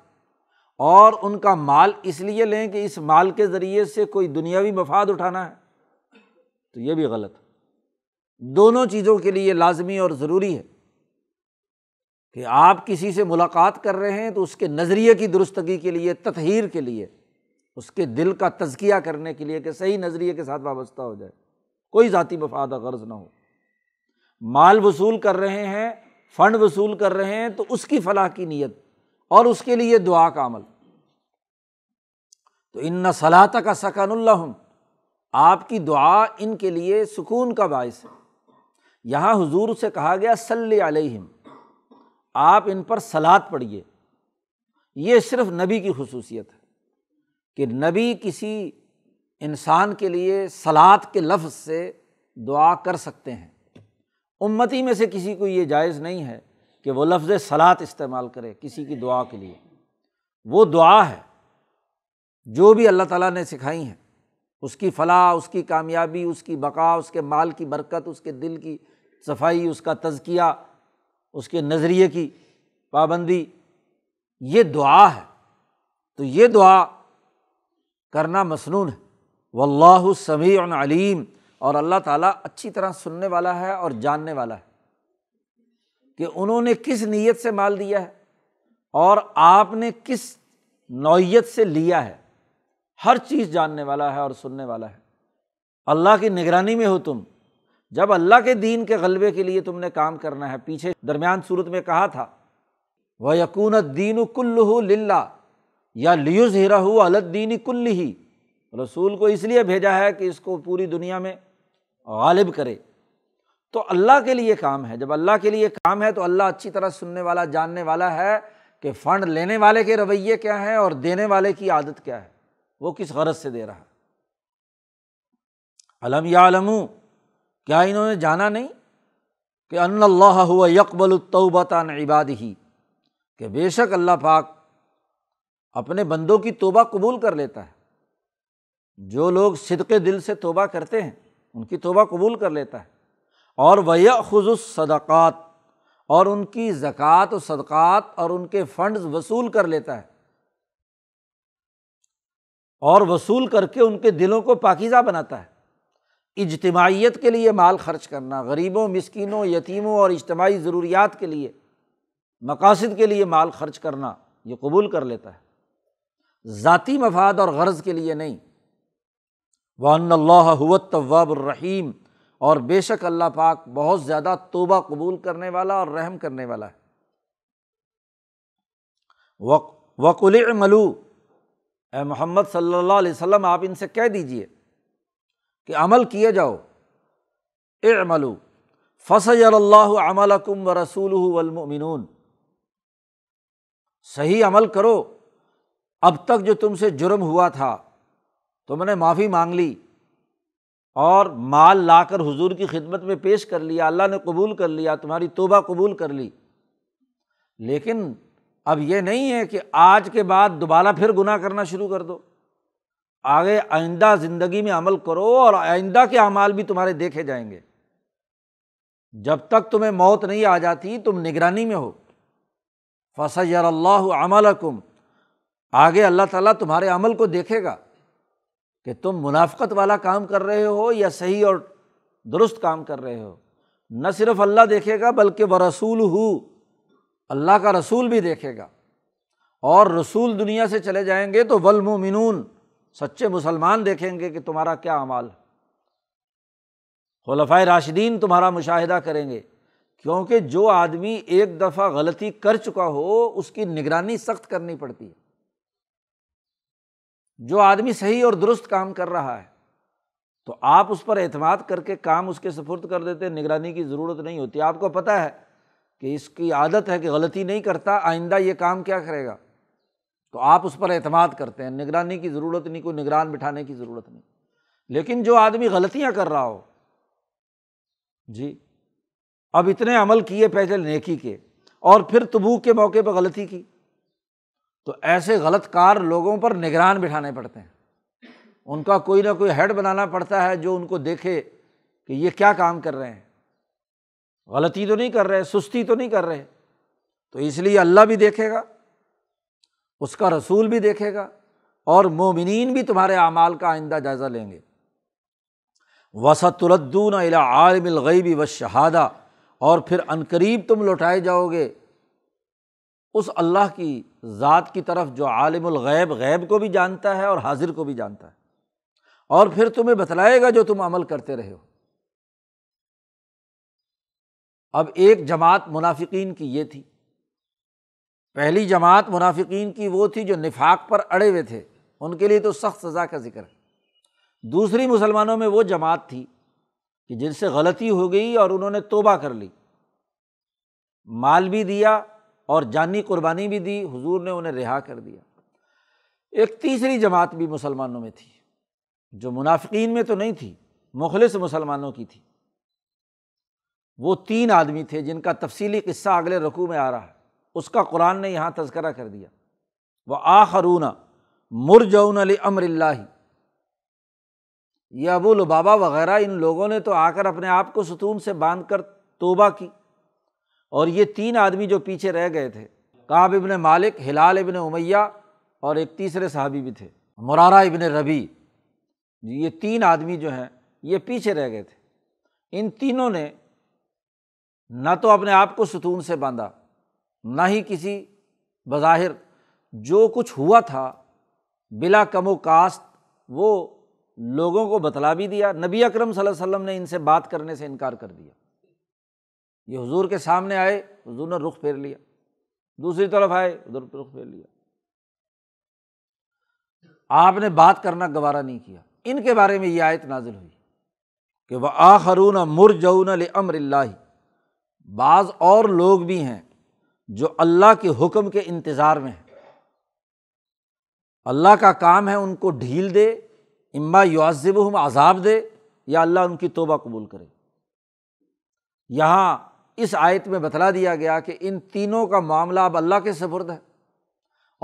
और उनका माल इसलिए लें कि इस माल के ज़रिए से कोई दुनियावी मफाद उठाना है तो ये भी गलत दोनों चीज़ों के लिए लाजमी और ज़रूरी है कि आप किसी से मुलाकात कर रहे हैं तो उसके नज़रिए की दुरुस्तगी के लिए ततहीर के लिए उसके दिल का तजकिया करने के लिए कि सही नज़रिए के साथ वाबस्ता हो जाए कोई ज़ाती मफादा गर्ज ना हो माल वसूल कर रहे हैं फ़ंड वसूल कर रहे हैं तो उसकी फलाह की नीयत और उसके लिए दुआ का अमल तो इन न सलाह तक का सकानुल्ला हम आपकी दुआ इनके लिए सुकून का बायस है यहाँ हुजूर से कहा गया सल अलैहिम आप इन पर सलाद पढ़िए ये सिर्फ नबी की खसूसियत है कि नबी किसी इंसान के लिए सलाद के लफ्ज़ से दुआ कर सकते हैं उम्मती में से किसी को ये जायज़ नहीं है कि वो लफ्ज़ सलाद इस्तेमाल करे किसी की दुआ के लिए वो दुआ है जो भी अल्लाह ताला ने सिखाई हैं उसकी फलाह उसकी कामयाबी उसकी बका उसके माल की बरकत उसके दिल की सफाई उसका तजकिया उसके नज़रिए की पाबंदी ये दुआ है तो ये दुआ करना मसनून है वल्लाह समी अलीम और अल्लाह ताला अच्छी तरह सुनने वाला है और जानने वाला है कि उन्होंने किस नीयत से माल दिया है और आपने किस नौीयत से लिया है हर चीज़ जानने वाला है और सुनने वाला है अल्लाह की निगरानी में हो तुम जब अल्लाह के दीन के गलबे के लिए तुमने काम करना है पीछे दरमियान सूरत में कहा था व यकून दीन कुल्लू लिल्ला या लियुज हिराहू अलद्दीन कुल्ल ही रसूल को इसलिए भेजा है कि इसको पूरी दुनिया में गालिब करे तो अल्लाह के लिए काम है जब अल्लाह के लिए काम है तो अल्लाह अच्छी तरह सुनने वाला जानने वाला है कि फ़ंड लेने वाले के रवैये क्या हैं और देने वाले की आदत क्या है वो किस गरज से दे रहा है अलम या आलमू क्या इन्होंने जाना नहीं कि अल्लाह हुआ यकबल तोबतान इबाद ही कि बेशक अल्लाह पाक अपने बंदों की तोबा कबूल कर लेता है जो लोग सिदक़ दिल से तोबा करते हैं उनकी तोबा कबूल कर लेता है और वह खुजुसदात और उनकी ज़क़़त और सदक़ात और उनके फ़ंड्स वसूल कर लेता है और वसूल करके उनके दिलों को पाकिज़ा बनाता है इजतमाहीत के लिए माल खर्च करना गरीबों मस्किनों यतीमों और इज्तमाही ज़रूरियात के लिए मकासद के लिए माल खर्च करना ये कबूल कर लेता है ज़ाती मफाद और गर्ज़ के लिए नहीं वन वानल्लावतवाबरहीम और बेशक अल्लाह पाक बहुत ज़्यादा तोबा कबूल करने वाला और रहम करने वाला है वक़ुल मलू ए मोहम्मद सल्ला वसम आप इनसे कह दीजिए कि अमल किए जाओ एमलू फ़सल अमलकुम व रसूल वलमिन सही अमल करो अब तक जो तुमसे जुर्म हुआ था तुमने माफ़ी मांग ली और माल लाकर हुजूर की खिदमत में पेश कर लिया अल्लाह ने कबूल कर लिया तुम्हारी तोबा कबूल कर ली लेकिन अब ये नहीं है कि आज के बाद दोबारा फिर गुनाह करना शुरू कर दो आगे आइंदा ज़िंदगी में अमल करो और आइंदा के अमाल भी तुम्हारे देखे जाएंगे जब तक तुम्हें मौत नहीं आ जाती तुम निगरानी में हो फसर अल्लाह कुम आगे अल्लाह ताला तुम्हारे अमल को देखेगा कि तुम मुनाफ़त वाला काम कर रहे हो या सही और दुरुस्त काम कर रहे हो न सिर्फ अल्लाह देखेगा बल्कि व रसूल हो अल्लाह का रसूल भी देखेगा और रसूल दुनिया से चले जाएंगे तो वलमुमिनून सच्चे मुसलमान देखेंगे कि तुम्हारा क्या अमाल खलफा राशिदीन तुम्हारा मुशाहिदा करेंगे क्योंकि जो आदमी एक दफ़ा गलती कर चुका हो उसकी निगरानी सख्त करनी पड़ती है जो आदमी सही और दुरुस्त काम कर रहा है तो आप उस पर अतमाद करके काम उसके सफुर्द कर देते निगरानी की ज़रूरत नहीं होती आपको पता है कि इसकी आदत है कि गलती नहीं करता आइंदा ये काम क्या करेगा तो आप उस पर एतमाद करते हैं निगरानी की ज़रूरत नहीं कोई निगरान बिठाने की ज़रूरत नहीं लेकिन जो आदमी गलतियाँ कर रहा हो जी अब इतने अमल किए पहले नेकी के और फिर तबूक के मौके पर गलती की तो ऐसे गलत कार लोगों पर निगरान बिठाने पड़ते हैं उनका कोई ना कोई हेड बनाना पड़ता है जो उनको देखे कि ये क्या काम कर रहे हैं गलती तो नहीं कर रहे सुस्ती तो नहीं कर रहे तो इसलिए अल्लाह भी देखेगा उसका रसूल भी देखेगा और मोमिन भी तुम्हारे अमाल का आइंदा जायज़ा लेंगे वसतरद्दून आलमगैबी व शहादा और फिर अनकरीब तुम लौटाए जाओगे उस अल्लाह की ज़ात की तरफ जो आलमगैब गैब को भी जानता है और हाजिर को भी जानता है और फिर तुम्हें बतलाएगा जो तुम अमल करते रहे हो अब एक जमात मुनाफिकीन की ये थी पहली जमात मुनाफिकीन की वो थी जो निफाक पर अड़े हुए थे उनके लिए तो सख्त सज़ा का जिक्र है दूसरी मुसलमानों में वो जमात थी कि जिनसे गलती हो गई और उन्होंने तोबा कर ली माल भी दिया और जानी कुर्बानी भी दी हुजूर ने उन्हें रिहा कर दिया एक तीसरी जमात भी मुसलमानों में थी जो मुनाफिकीन में तो नहीं थी मुखलिस मुसलमानों की थी वो तीन आदमी थे जिनका तफसीली किस्सा अगले रकू में आ रहा है उसका कुरान ने यहाँ तस्करा कर दिया व आखरून मुरजौन अमरल्ला ये अबू लबाबा वगैरह इन लोगों ने तो आकर अपने आप को सतून से बांध कर तोबा की और ये तीन आदमी जो पीछे रह गए थे काब इबन मालिक हिलाल इबन उमैया और एक तीसरे साहबी भी थे मुरारा इबन रबी ये तीन आदमी जो हैं ये पीछे रह गए थे इन तीनों ने न तो अपने आप को सतून से बांधा ना ही किसी बज़ाहिर जो कुछ हुआ था बिला कमो कास्त वो लोगों को बतला भी दिया नबी अक्रम सल्लल्लाहु अलैहि वसल्लम ने इनसे बात करने से इनकार कर दिया ये हजूर के सामने आए हुजूर ने रुख फेर लिया दूसरी तरफ आए उधर रुख फेर लिया आपने बात करना गवारा नहीं किया इनके बारे में ये आयत नाजिल हुई कि वह आखरून मुरजऊन अमर बाज़ और लोग भी हैं जो अल्लाह के हुक्म के इंतज़ार में है अल्लाह का काम है उनको ढील दे इम्मा युआज़ब हम आज़ाब दे या अल्लाह उनकी तोबा कबूल करे यहाँ इस आयत में बतला दिया गया कि इन तीनों का मामला अब अल्लाह के सपुर्द है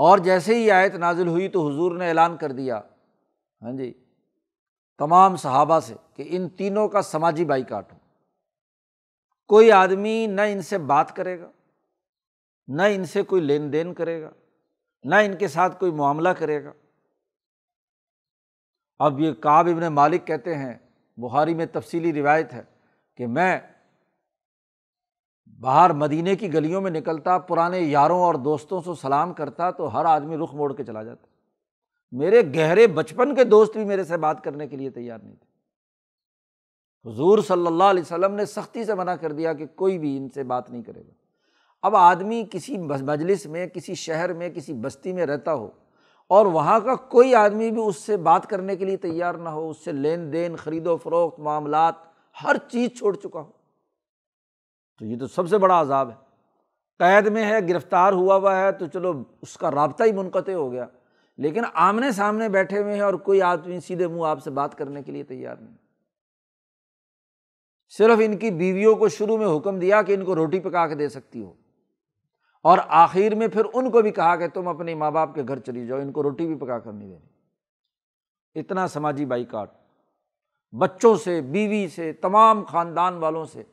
और जैसे ही आयत नाजिल हुई तो हुजूर ने ऐलान कर दिया हाँ जी तमाम सहाबा से कि इन तीनों का समाजी बाइकाट हो कोई आदमी न इनसे बात करेगा न इनसे कोई लेन देन करेगा न इनके साथ कोई मामला करेगा अब ये काब इबन मालिक कहते हैं बुहारी में तफसीली रिवायत है कि मैं बाहर मदीने की गलियों में निकलता पुराने यारों और दोस्तों से सलाम करता तो हर आदमी रुख मोड़ के चला जाता मेरे गहरे बचपन के दोस्त भी मेरे से बात करने के लिए तैयार नहीं थे हजूर सल्लल्लाहु अलैहि ने सख्ती से मना कर दिया कि कोई भी इनसे बात नहीं करेगा अब आदमी किसी मजलिस में किसी शहर में किसी बस्ती में रहता हो और वहाँ का कोई आदमी भी उससे बात करने के लिए तैयार ना हो उससे लेन देन ख़रीदो फरोख्त मामला हर चीज़ छोड़ चुका हो तो ये तो सबसे बड़ा अजाब है कैद में है गिरफ़्तार हुआ हुआ है तो चलो उसका रबता ही मुनक़ हो गया लेकिन आमने सामने बैठे हुए हैं और कोई आदमी सीधे मुंह आपसे बात करने के लिए तैयार नहीं सिर्फ इनकी बीवियों को शुरू में हुक्म दिया कि इनको रोटी पका के दे सकती हो और आखिर में फिर उनको भी कहा कि तुम अपने माँ बाप के घर चली जाओ इनको रोटी भी पका कर नहीं देनी इतना समाजी बाइकाट बच्चों से बीवी से तमाम खानदान वालों से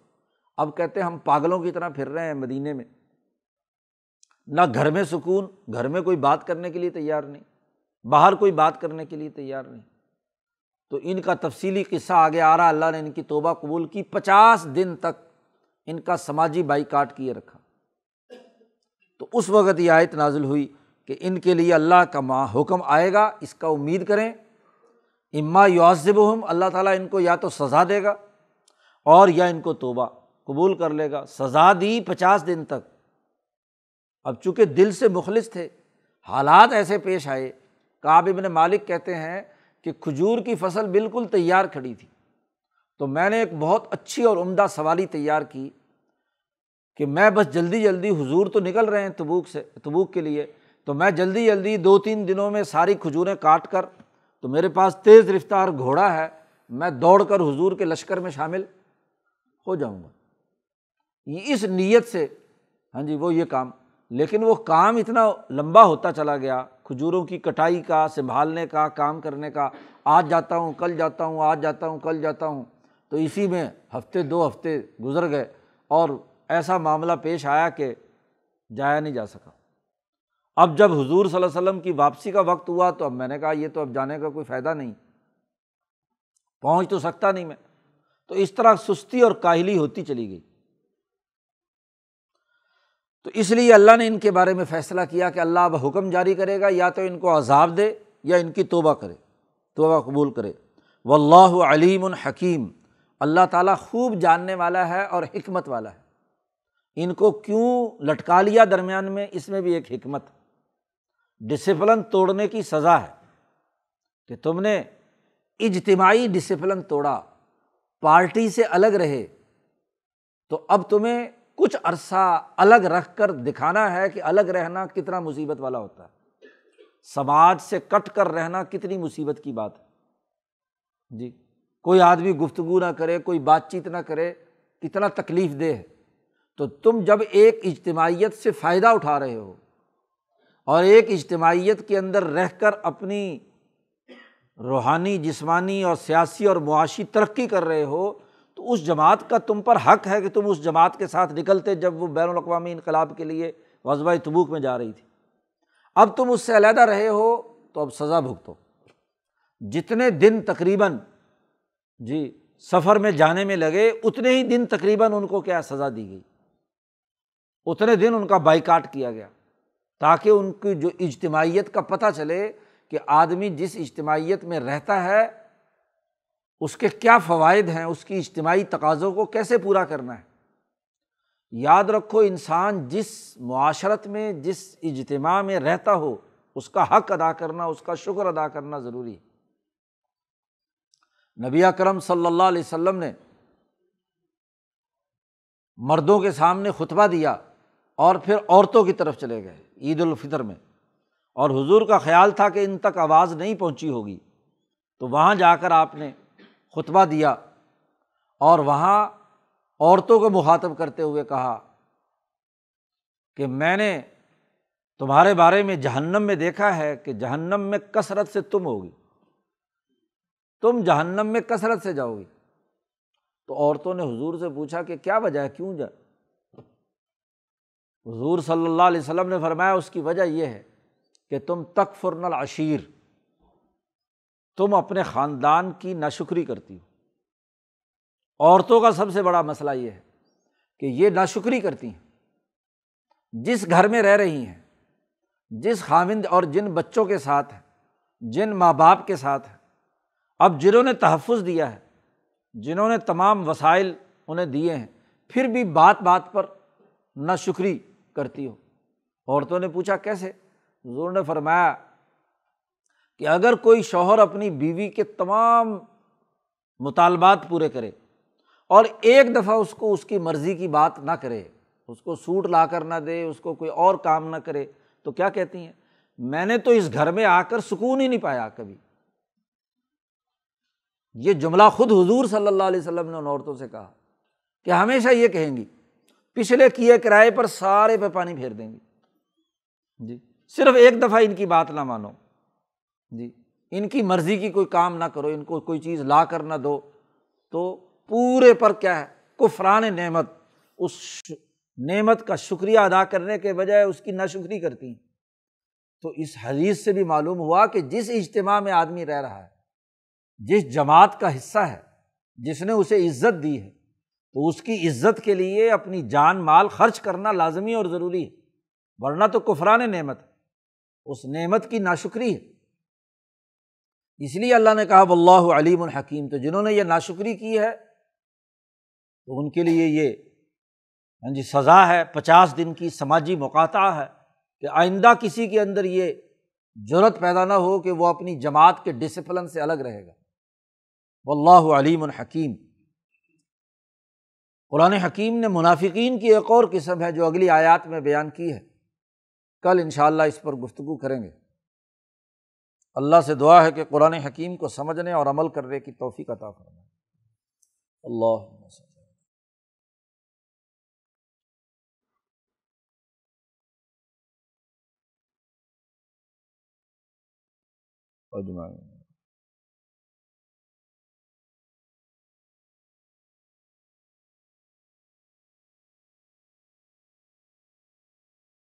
अब कहते हम पागलों की तरह फिर रहे हैं मदीने में ना घर में सुकून घर में कोई बात करने के लिए तैयार नहीं बाहर कोई बात करने के लिए तैयार नहीं तो इनका तफसीली किस्सा आगे आ रहा अल्लाह ने इनकी तोबा कबूल की पचास दिन तक इनका समाजी बाइकाट किए रखा तो उस वक़्त यह आयत नाजिल हुई कि इनके लिए अल्लाह का माँ हुक्म आएगा इसका उम्मीद करें इम्मा युआब हम अल्लाह ताला इनको या तो सज़ा देगा और या इनको तोबा कबूल कर लेगा सज़ा दी पचास दिन तक अब चूँकि दिल से मुखलिस थे हालात ऐसे पेश आए काब इबन मालिक कहते हैं कि खजूर की फसल बिल्कुल तैयार खड़ी थी तो मैंने एक बहुत अच्छी और उम्दा सवाली तैयार की कि मैं बस जल्दी जल्दी हुजूर तो निकल रहे हैं तबूक से तबूक के लिए तो मैं जल्दी जल्दी दो तीन दिनों में सारी खजूरें काट कर तो मेरे पास तेज़ रफ्तार घोड़ा है मैं दौड़ कर हुजूर के लश्कर में शामिल हो जाऊँगा इस नीयत से हाँ जी वो ये काम लेकिन वो काम इतना लंबा होता चला गया खजूरों की कटाई का संभालने का काम करने का आज जाता हूँ कल जाता हूँ आज जाता हूँ कल जाता हूँ तो इसी में हफ्ते दो हफ्ते गुजर गए और ऐसा मामला पेश आया कि जाया नहीं जा सका अब जब हुजूर सल्लल्लाहु अलैहि वसल्लम की वापसी का वक्त हुआ तो अब मैंने कहा ये तो अब जाने का कोई फ़ायदा नहीं पहुंच तो सकता नहीं मैं तो इस तरह सुस्ती और काहली होती चली गई तो इसलिए अल्लाह ने इनके बारे में फ़ैसला किया कि अल्लाह अब हुक्म जारी करेगा या तो इनको अजाब दे या इनकी तोबा करे तोबा कबूल करे वल्लाह अलीम हकीम अल्लाह ताला खूब जानने वाला है और हमत वाला है इनको क्यों लटका लिया दरमियान में इसमें भी एक हिकमत डिसिप्लिन तोड़ने की सज़ा है कि तुमने इजतमाही डिसिप्लिन तोड़ा पार्टी से अलग रहे तो अब तुम्हें कुछ अरसा अलग रख कर दिखाना है कि अलग रहना कितना मुसीबत वाला होता है समाज से कट कर रहना कितनी मुसीबत की बात है जी कोई आदमी गुफ्तगु ना करे कोई बातचीत ना करे कितना तकलीफ दे है तो तुम जब एक इज्तमाहीत से फ़ायदा उठा रहे हो और एक इज्तमाहीत के अंदर रह कर अपनी रूहानी जिस्मानी और सियासी और मुआशी तरक्की कर रहे हो तो उस जमात का तुम पर हक है कि तुम उस जमात के साथ निकलते जब वो बैन अवी इनकलाब के लिए वजबा तबूक में जा रही थी अब तुम उससे अलहदा रहे हो तो अब सज़ा भुगतो जितने दिन तकरीबन जी सफ़र में जाने में लगे उतने ही दिन तकरीबन उनको क्या सज़ा दी गई उतने दिन उनका बाइकाट किया गया ताकि उनकी जो इज्तमाहीत का पता चले कि आदमी जिस इज्तमाहीत में रहता है उसके क्या फ़वाद हैं उसकी इज्तमाही तकाज़ों को कैसे पूरा करना है याद रखो इंसान जिस माशरत में जिस इजतम में रहता हो उसका हक अदा करना उसका शुक्र अदा करना ज़रूरी है नबी करम सल्ला अलैहि ने मर्दों के सामने खुतबा दिया और फिर औरतों की तरफ चले गए ईद फितर में और हुजूर का ख्याल था कि इन तक आवाज़ नहीं पहुंची होगी तो वहाँ जाकर आपने खुतबा दिया और वहाँ औरतों को मुखातब करते हुए कहा कि मैंने तुम्हारे बारे में जहन्नम में देखा है कि जहन्नम में कसरत से तुम होगी तुम जहन्नम में कसरत से जाओगी तो औरतों ने हुजूर से पूछा कि क्या वजह है क्यों जा हजूर सल्ला वसम ने फरमाया उसकी वजह यह है कि तुम तकफुरनल अशीर तुम अपने ख़ानदान की नाशुक्री करती हो औरतों का सबसे बड़ा मसला ये है कि ये नाशुक्री करती हैं जिस घर में रह रही हैं जिस हाविंद और जिन बच्चों के साथ हैं जिन माँ बाप के साथ हैं अब जिन्होंने तहफ़ दिया है जिन्होंने तमाम वसाइल उन्हें दिए हैं फिर भी बात बात पर नाशुक्री करती हो औरतों ने पूछा कैसे हजूर ने फरमाया कि अगर कोई शौहर अपनी बीवी के तमाम मुतालबात पूरे करे और एक दफ़ा उसको उसकी मर्ज़ी की बात ना करे उसको सूट ला कर ना दे उसको कोई और काम ना करे तो क्या कहती हैं मैंने तो इस घर में आकर सुकून ही नहीं पाया कभी ये जुमला खुद हुजूर सल्लल्लाहु अलैहि वसल्लम ने उन औरतों से कहा कि हमेशा ये कहेंगी पिछले किए किराए पर सारे पे पानी फेर देंगे जी सिर्फ एक दफ़ा इनकी बात ना मानो जी इनकी मर्ज़ी की कोई काम ना करो इनको कोई चीज़ ला कर ना दो तो पूरे पर क्या है कुफरान नेमत उस नेमत का शुक्रिया अदा करने के बजाय उसकी शुक्री करती हैं तो इस हदीस से भी मालूम हुआ कि जिस इज्तम में आदमी रह रहा है जिस जमात का हिस्सा है जिसने उसे इज्जत दी है तो उसकी इज्जत के लिए अपनी जान माल खर्च करना लाजमी और ज़रूरी है वरना तो कुफरान नेमत उस नेमत की नाशुक्री है इसलिए अल्लाह ने कहा वल्लाह अलीम हकीम तो जिन्होंने ये नाशुक्री की है तो उनके लिए ये हाँ जी सज़ा है पचास दिन की समाजी मुकाता है कि आइंदा किसी के अंदर ये जरूरत पैदा ना हो कि वह अपनी जमात के डिसिप्लिन से अलग रहेगा वल्लाह अलीम हकीम कुरान हकीम ने मुनाफिकीन की एक और किस्म है जो अगली आयात में बयान की है कल इन इस पर गुफ्तु करेंगे अल्लाह से दुआ है कि कुरान हकीम को समझने और अमल करने की तोफ़ी अता फरमाए अल्लाह अजमाइन